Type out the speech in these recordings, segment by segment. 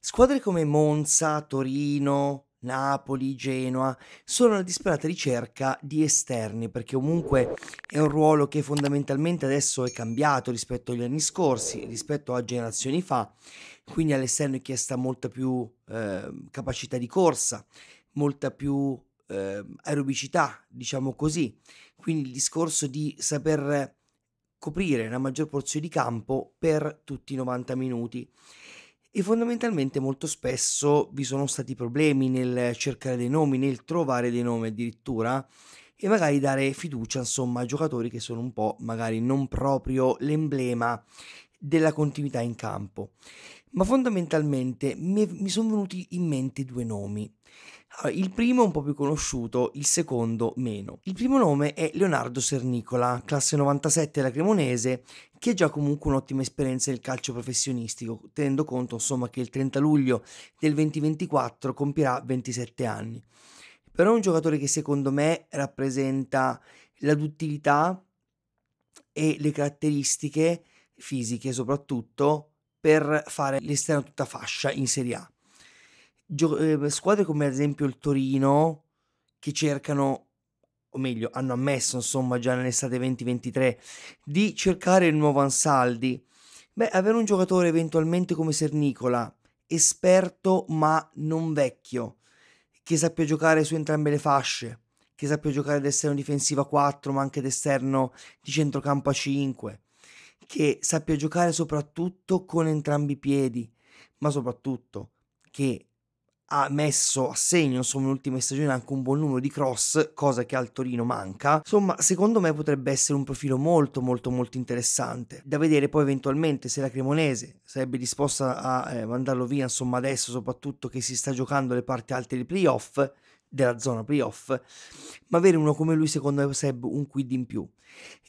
Squadre come Monza, Torino, Napoli, Genoa, sono alla disperata ricerca di esterni, perché comunque è un ruolo che fondamentalmente adesso è cambiato rispetto agli anni scorsi, rispetto a generazioni fa, quindi all'esterno è chiesta molta più eh, capacità di corsa, molta più eh, aerobicità, diciamo così, quindi il discorso di saper coprire una maggior porzione di campo per tutti i 90 minuti e fondamentalmente molto spesso vi sono stati problemi nel cercare dei nomi, nel trovare dei nomi addirittura e magari dare fiducia insomma a giocatori che sono un po' magari non proprio l'emblema della continuità in campo ma fondamentalmente mi, mi sono venuti in mente due nomi. Allora, il primo è un po' più conosciuto, il secondo meno. Il primo nome è Leonardo Sernicola, classe 97 la Cremonese, che ha già comunque un'ottima esperienza nel calcio professionistico, tenendo conto insomma che il 30 luglio del 2024 compirà 27 anni. Però è un giocatore che secondo me rappresenta la duttilità e le caratteristiche fisiche soprattutto per fare l'esterno tutta fascia in Serie A. Gio- eh, squadre come ad esempio il Torino che cercano o meglio hanno ammesso insomma già nell'estate 2023 di cercare il nuovo Ansaldi beh avere un giocatore eventualmente come Sernicola esperto ma non vecchio che sappia giocare su entrambe le fasce che sappia giocare d'esterno difensiva 4 ma anche d'esterno di centrocampo a 5 che sappia giocare soprattutto con entrambi i piedi, ma soprattutto che ha messo a segno insomma nell'ultima stagione anche un buon numero di cross, cosa che al Torino manca. Insomma, secondo me potrebbe essere un profilo molto molto molto interessante. Da vedere poi eventualmente se la Cremonese sarebbe disposta a eh, mandarlo via, insomma, adesso soprattutto che si sta giocando le parti alte dei playoff della zona playoff, ma avere uno come lui secondo me sarebbe un quid in più.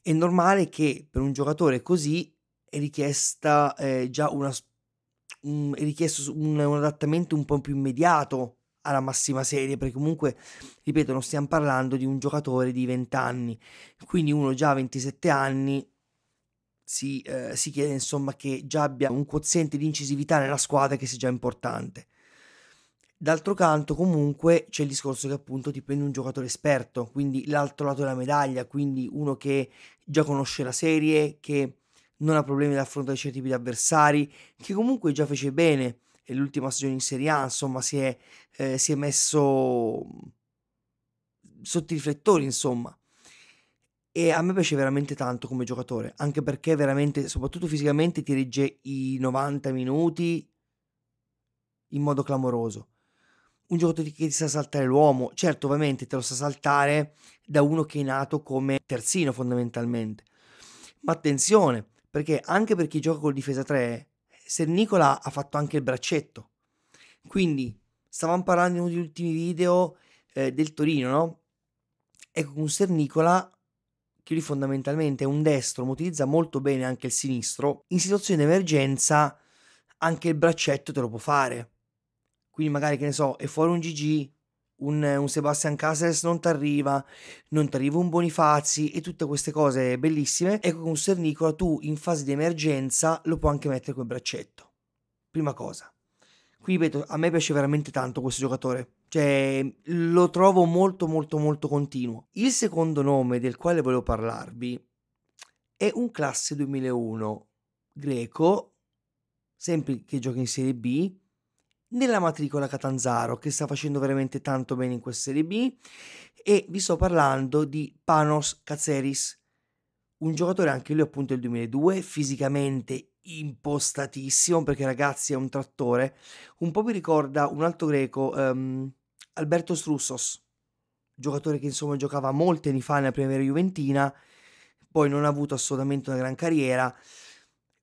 È normale che per un giocatore così è richiesta eh, già una, un, è richiesto un, un adattamento un po' più immediato alla massima serie, perché comunque, ripeto, non stiamo parlando di un giocatore di 20 anni, quindi uno già a 27 anni si, eh, si chiede insomma che già abbia un quoziente di incisività nella squadra che sia già importante. D'altro canto, comunque, c'è il discorso che appunto ti prende un giocatore esperto, quindi l'altro lato della medaglia, quindi uno che già conosce la serie, che non ha problemi ad affrontare certi tipi di avversari, che comunque già fece bene l'ultima stagione in Serie A, insomma, si è, eh, si è messo sotto i riflettori, insomma. E a me piace veramente tanto come giocatore, anche perché veramente, soprattutto fisicamente, ti regge i 90 minuti in modo clamoroso un giocatore che ti sa saltare l'uomo. Certo, ovviamente te lo sa saltare da uno che è nato come terzino fondamentalmente. Ma attenzione, perché anche per chi gioca con difesa 3, Sernicola ha fatto anche il braccetto. Quindi, stavamo parlando in uno degli ultimi video eh, del Torino, no? Ecco, con Sernicola, che lui fondamentalmente è un destro, ma utilizza molto bene anche il sinistro, in situazioni di emergenza anche il braccetto te lo può fare quindi magari, che ne so, è fuori un GG, un, un Sebastian Cases non ti arriva, non ti arriva un Bonifazi e tutte queste cose bellissime. Ecco, con Sernicola tu in fase di emergenza lo puoi anche mettere quel braccetto. Prima cosa. Qui ripeto, a me piace veramente tanto questo giocatore. Cioè, lo trovo molto, molto, molto continuo. Il secondo nome del quale volevo parlarvi è un classe 2001 greco, sempre che gioca in Serie B, nella matricola Catanzaro che sta facendo veramente tanto bene in questa Serie B e vi sto parlando di Panos Caceris, un giocatore anche lui appunto del 2002, fisicamente impostatissimo perché ragazzi è un trattore, un po' mi ricorda un altro greco, um, Alberto Strussos, giocatore che insomma giocava molti anni fa nella primavera juventina, poi non ha avuto assolutamente una gran carriera,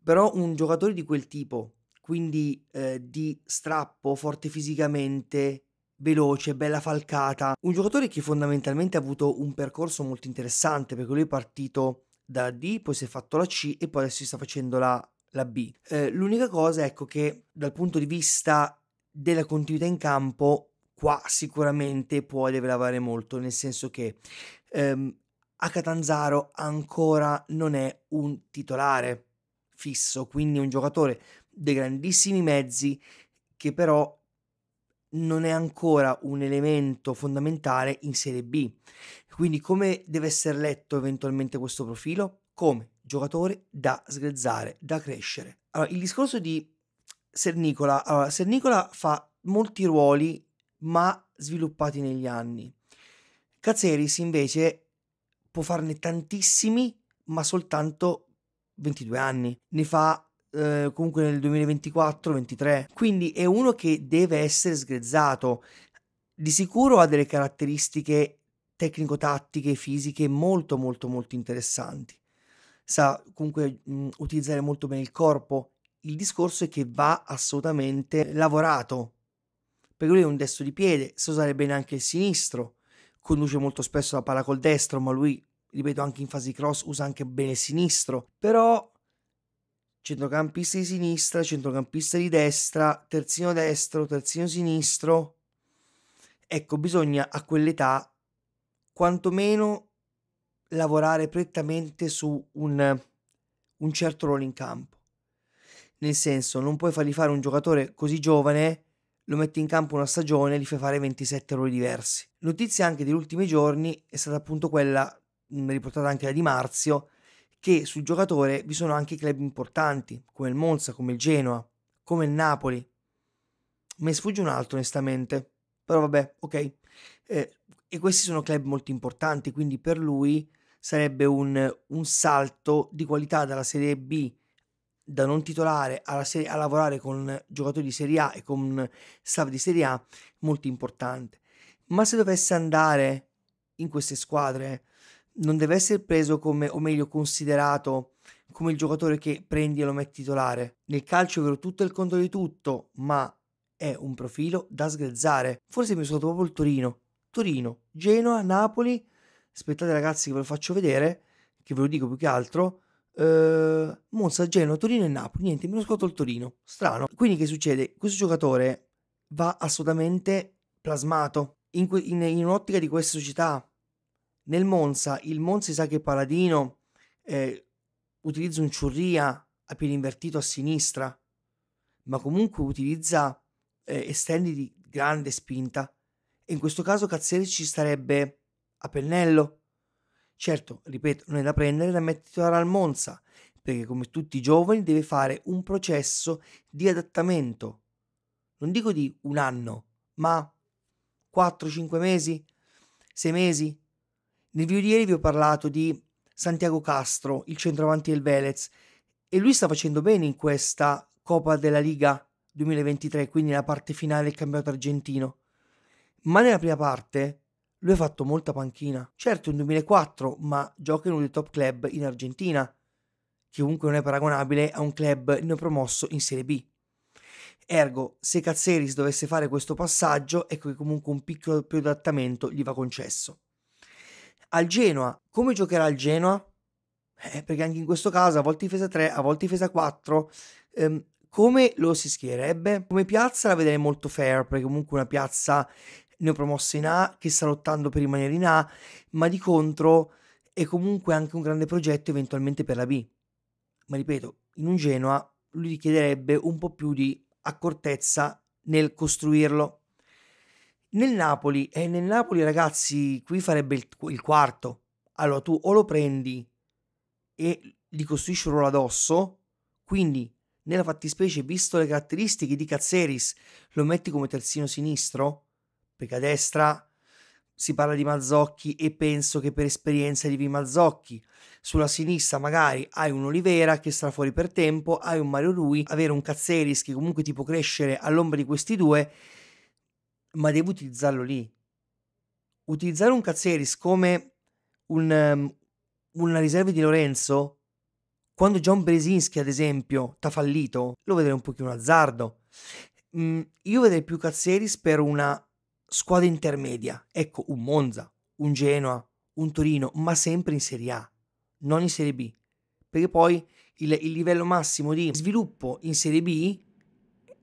però un giocatore di quel tipo quindi eh, di strappo, forte fisicamente, veloce, bella falcata. Un giocatore che fondamentalmente ha avuto un percorso molto interessante perché lui è partito da D, poi si è fatto la C e poi adesso si sta facendo la, la B. Eh, l'unica cosa ecco che dal punto di vista della continuità in campo qua sicuramente può deve lavorare molto, nel senso che ehm, a Catanzaro ancora non è un titolare fisso, quindi un giocatore dei grandissimi mezzi che però non è ancora un elemento fondamentale in Serie B. Quindi come deve essere letto eventualmente questo profilo? Come giocatore da sgrezzare, da crescere. Allora, il discorso di Sernicola, allora, Sernicola fa molti ruoli ma sviluppati negli anni. Cazzeris invece può farne tantissimi ma soltanto 22 anni. Ne fa eh, comunque nel 2024-23. Quindi è uno che deve essere sgrezzato. Di sicuro ha delle caratteristiche tecnico-tattiche, fisiche molto molto molto interessanti. Sa comunque mh, utilizzare molto bene il corpo. Il discorso è che va assolutamente lavorato. Perché lui è un destro di piede, sa usare bene anche il sinistro. Conduce molto spesso la palla col destro, ma lui, ripeto, anche in fase di cross usa anche bene il sinistro. Però centrocampista di sinistra, centrocampista di destra, terzino destro, terzino sinistro. Ecco, bisogna a quell'età quantomeno lavorare prettamente su un, un certo ruolo in campo. Nel senso, non puoi fargli fare un giocatore così giovane, lo metti in campo una stagione e gli fai fare 27 ruoli diversi. Notizia anche degli ultimi giorni è stata appunto quella, riportata anche da Di Marzio, che sul giocatore vi sono anche club importanti, come il Monza, come il Genoa, come il Napoli. Me sfugge un altro, onestamente. Però vabbè, ok. Eh, e questi sono club molto importanti, quindi per lui sarebbe un, un salto di qualità dalla Serie B da non titolare serie, a lavorare con giocatori di Serie A e con staff di Serie A molto importante. Ma se dovesse andare in queste squadre non deve essere preso come, o meglio considerato come il giocatore che prendi e lo metti titolare. Nel calcio è vero tutto il conto di tutto, ma è un profilo da sgrezzare. Forse mi sono proprio il Torino. Torino, Genoa, Napoli. Aspettate ragazzi che ve lo faccio vedere, che ve lo dico più che altro. Eh, Monza, Genoa, Torino e Napoli. Niente, mi sono scordo il Torino. Strano. Quindi che succede? Questo giocatore va assolutamente plasmato. in, in, in un'ottica di questa società nel Monza, il Monza Isacchi Paladino eh, utilizza un ciurria a piede invertito a sinistra, ma comunque utilizza eh, esterni di grande spinta. E in questo caso Cazzeri ci starebbe a pennello. Certo, ripeto, non è da prendere da mettere al Monza, perché come tutti i giovani deve fare un processo di adattamento. Non dico di un anno, ma 4-5 mesi, 6 mesi, nel video di ieri vi ho parlato di Santiago Castro, il centravanti del Velez, e lui sta facendo bene in questa Coppa della Liga 2023, quindi nella parte finale del campionato argentino. Ma nella prima parte lui ha fatto molta panchina. Certo, in 2004, ma gioca in uno dei top club in Argentina, che comunque non è paragonabile a un club neopromosso in Serie B. Ergo, se Cazzeris dovesse fare questo passaggio, ecco che comunque un piccolo più adattamento gli va concesso. Al Genoa, come giocherà il Genoa? Eh, perché anche in questo caso, a volte difesa 3, a volte difesa 4, ehm, come lo si schiererebbe? Come piazza la vedrei molto fair, perché comunque una piazza neopromossa in A che sta lottando per rimanere in A, ma di contro è comunque anche un grande progetto eventualmente per la B. Ma ripeto, in un Genoa lui richiederebbe un po' più di accortezza nel costruirlo. Nel Napoli, e eh, nel Napoli ragazzi, qui farebbe il, il quarto. Allora tu o lo prendi e gli costruisci un ruolo addosso, quindi nella fattispecie, visto le caratteristiche di Cazzeris, lo metti come terzino sinistro, perché a destra si parla di Mazzocchi e penso che per esperienza arrivi Mazzocchi. Sulla sinistra magari hai un Olivera che sta fuori per tempo, hai un Mario Rui, avere un Cazzeris che comunque ti può crescere all'ombra di questi due ma devi utilizzarlo lì. Utilizzare un Cazzeris come un, um, una riserva di Lorenzo, quando John Bresinski, ad esempio, t'ha fallito, lo vedrei un pochino azzardo. Mm, io vedrei più Cazzeris per una squadra intermedia. Ecco, un Monza, un Genoa, un Torino, ma sempre in Serie A, non in Serie B. Perché poi il, il livello massimo di sviluppo in Serie B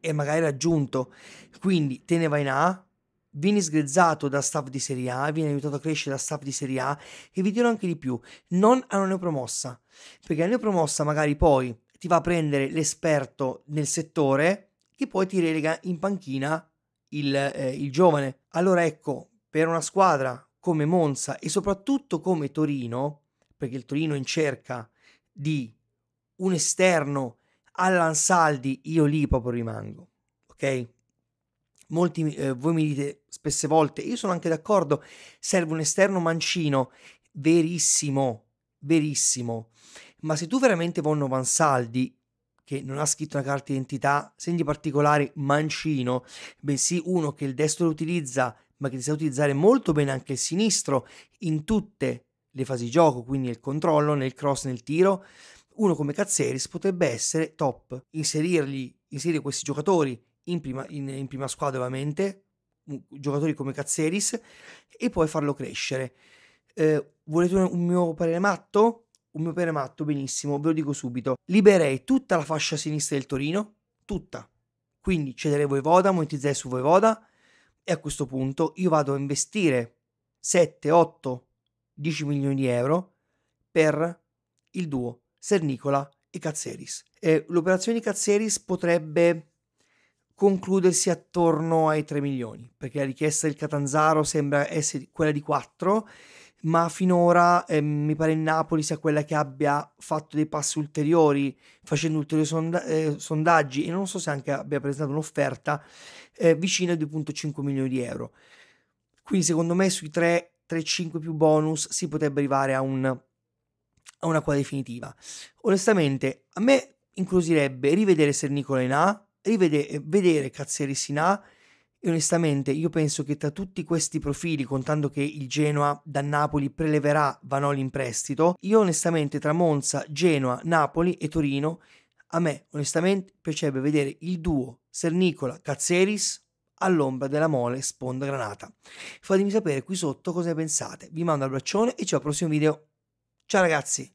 e magari raggiunto. Quindi te ne vai in A, vieni sgrezzato da staff di Serie A, vieni aiutato a crescere da staff di Serie A e vi dirò anche di più, non a una neopromossa, perché la neopromossa magari poi ti va a prendere l'esperto nel settore che poi ti relega in panchina il, eh, il giovane. Allora ecco, per una squadra come Monza e soprattutto come Torino, perché il Torino è in cerca di un esterno Allan Saldi, io lì proprio rimango, ok? Molti, eh, voi mi dite spesse volte, io sono anche d'accordo, serve un esterno mancino, verissimo, verissimo, ma se tu veramente vuoi un Van che non ha scritto una carta d'identità, segni particolari, mancino, bensì uno che il destro lo utilizza, ma che sa utilizzare molto bene anche il sinistro in tutte le fasi gioco, quindi nel controllo, nel cross, nel tiro, uno come Cazzeris potrebbe essere top. Inserirgli, inserire questi giocatori in prima, in, in prima squadra ovviamente, giocatori come Cazzeris, e poi farlo crescere. Eh, volete un, mio parere matto? Un mio parere matto, benissimo, ve lo dico subito. Libererei tutta la fascia sinistra del Torino, tutta. Quindi cederei Voivoda, monetizzerei su Voivoda e a questo punto io vado a investire 7, 8, 10 milioni di euro per il duo Sernicola e Cazzeris. Eh, l'operazione di Cazzeris potrebbe concludersi attorno ai 3 milioni, perché la richiesta del Catanzaro sembra essere quella di 4, ma finora eh, mi pare il Napoli sia quella che abbia fatto dei passi ulteriori, facendo ulteriori sonda- eh, sondaggi e non so se anche abbia presentato un'offerta eh, vicina a 2.5 milioni di euro. Quindi secondo me sui 3, 3, 5 più bonus si potrebbe arrivare a un a una quadra definitiva. Onestamente, a me inclusirebbe rivedere Ser Nicola in A, rivedere eh, vedere Cazzeris in A e onestamente io penso che tra tutti questi profili, contando che il Genoa da Napoli preleverà Vanoli in prestito, io onestamente tra Monza, Genoa, Napoli e Torino, a me onestamente piacerebbe vedere il duo Sernicola Cazzeris all'ombra della mole sponda granata. Fatemi sapere qui sotto cosa ne pensate. Vi mando un abbraccione e ci vediamo al prossimo video. Ciao ragazzi!